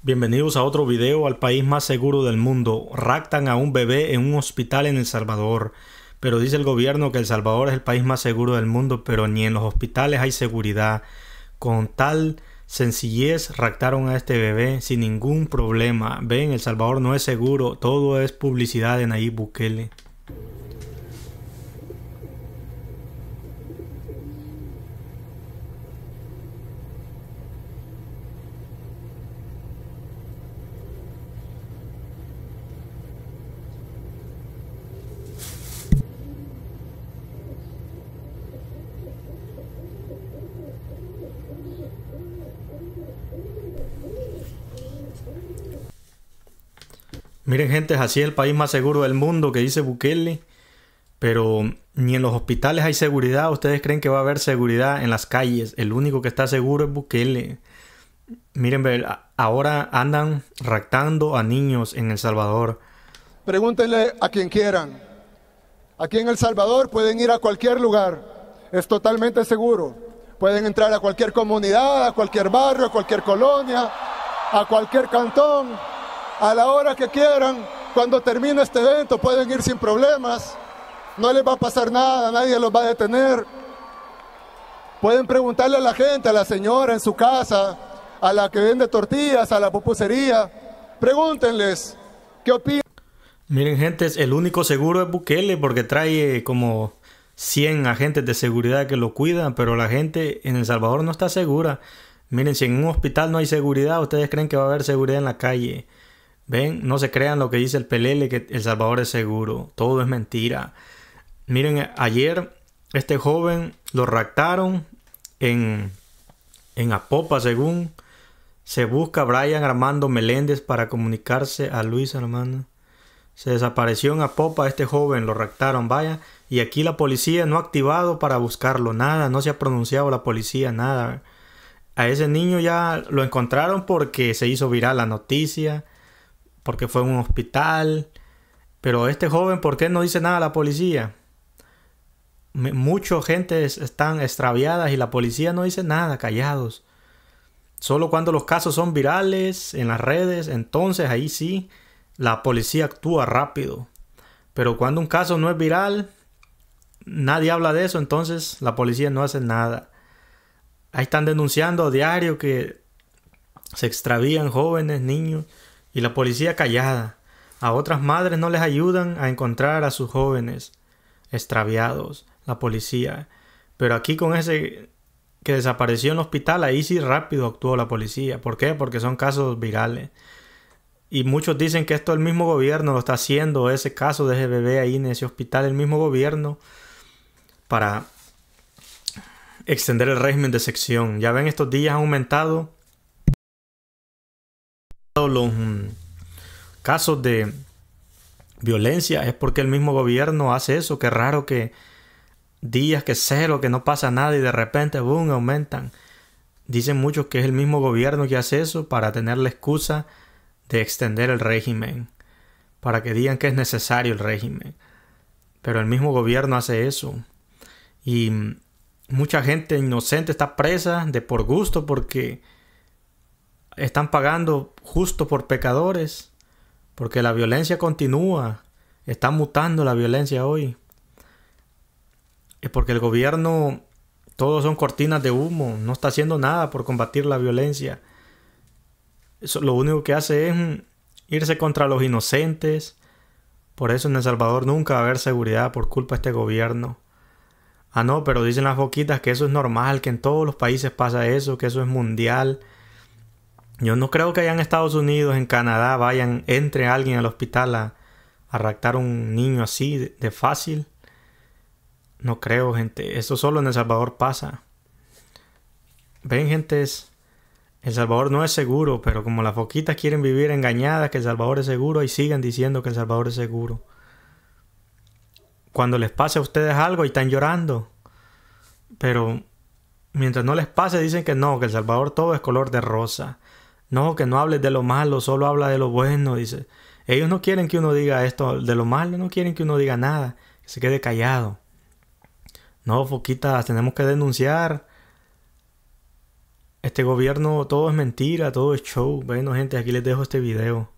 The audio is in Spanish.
Bienvenidos a otro video al país más seguro del mundo. Ractan a un bebé en un hospital en El Salvador. Pero dice el gobierno que El Salvador es el país más seguro del mundo, pero ni en los hospitales hay seguridad. Con tal sencillez ractaron a este bebé sin ningún problema. Ven, El Salvador no es seguro, todo es publicidad en Nayib Bukele. Miren gente, así el país más seguro del mundo que dice Bukele, pero ni en los hospitales hay seguridad. ¿Ustedes creen que va a haber seguridad en las calles? El único que está seguro es Bukele. Miren, ahora andan raptando a niños en El Salvador. Pregúntenle a quien quieran. Aquí en El Salvador pueden ir a cualquier lugar, es totalmente seguro. Pueden entrar a cualquier comunidad, a cualquier barrio, a cualquier colonia, a cualquier cantón a la hora que quieran. Cuando termine este evento pueden ir sin problemas. No les va a pasar nada, nadie los va a detener. Pueden preguntarle a la gente, a la señora en su casa, a la que vende tortillas, a la pupusería. Pregúntenles qué opinan. Miren, gente, el único seguro es Bukele porque trae como 100 agentes de seguridad que lo cuidan, pero la gente en El Salvador no está segura. Miren, si en un hospital no hay seguridad, ¿ustedes creen que va a haber seguridad en la calle? Ven, no se crean lo que dice el Pelele, que El Salvador es seguro, todo es mentira. Miren, ayer este joven lo raptaron en, en Apopa, según se busca Brian Armando Meléndez para comunicarse a Luis Armando. Se desapareció en Apopa este joven, lo raptaron, vaya. Y aquí la policía no ha activado para buscarlo, nada, no se ha pronunciado la policía, nada. A ese niño ya lo encontraron porque se hizo viral la noticia porque fue en un hospital. Pero este joven, ¿por qué no dice nada a la policía? Mucha gente están extraviadas y la policía no dice nada, callados. Solo cuando los casos son virales en las redes, entonces ahí sí la policía actúa rápido. Pero cuando un caso no es viral, nadie habla de eso, entonces la policía no hace nada. Ahí están denunciando a diario que se extravían jóvenes, niños y la policía callada. A otras madres no les ayudan a encontrar a sus jóvenes extraviados, la policía. Pero aquí con ese que desapareció en el hospital, ahí sí rápido actuó la policía. ¿Por qué? Porque son casos virales. Y muchos dicen que esto el mismo gobierno lo está haciendo, ese caso de ese bebé ahí en ese hospital, el mismo gobierno, para extender el régimen de sección. Ya ven, estos días ha aumentado los mm, casos de violencia es porque el mismo gobierno hace eso. Qué raro que días que cero, que no pasa nada y de repente, boom, aumentan. Dicen muchos que es el mismo gobierno que hace eso para tener la excusa de extender el régimen, para que digan que es necesario el régimen. Pero el mismo gobierno hace eso. Y mm, mucha gente inocente está presa de por gusto porque están pagando justo por pecadores, porque la violencia continúa, está mutando la violencia hoy. Es porque el gobierno, todos son cortinas de humo, no está haciendo nada por combatir la violencia. Eso, lo único que hace es irse contra los inocentes. Por eso en El Salvador nunca va a haber seguridad por culpa de este gobierno. Ah, no, pero dicen las boquitas que eso es normal, que en todos los países pasa eso, que eso es mundial. Yo no creo que allá en Estados Unidos, en Canadá, vayan, entre alguien al hospital a, a un niño así de, fácil. No creo, gente. Eso solo en El Salvador pasa. Ven, gente, El Salvador no es seguro, pero como las foquitas quieren vivir engañadas que El Salvador es seguro y siguen diciendo que El Salvador es seguro. Cuando les pase a ustedes algo y están llorando. Pero mientras no les pase dicen que no, que El Salvador todo es color de rosa. No, que no hables de lo malo, solo habla de lo bueno, dice. Ellos no quieren que uno diga esto de lo malo, no quieren que uno diga nada, que se quede callado. No, Foquitas, tenemos que denunciar. Este gobierno, todo es mentira, todo es show. Bueno, gente, aquí les dejo este video.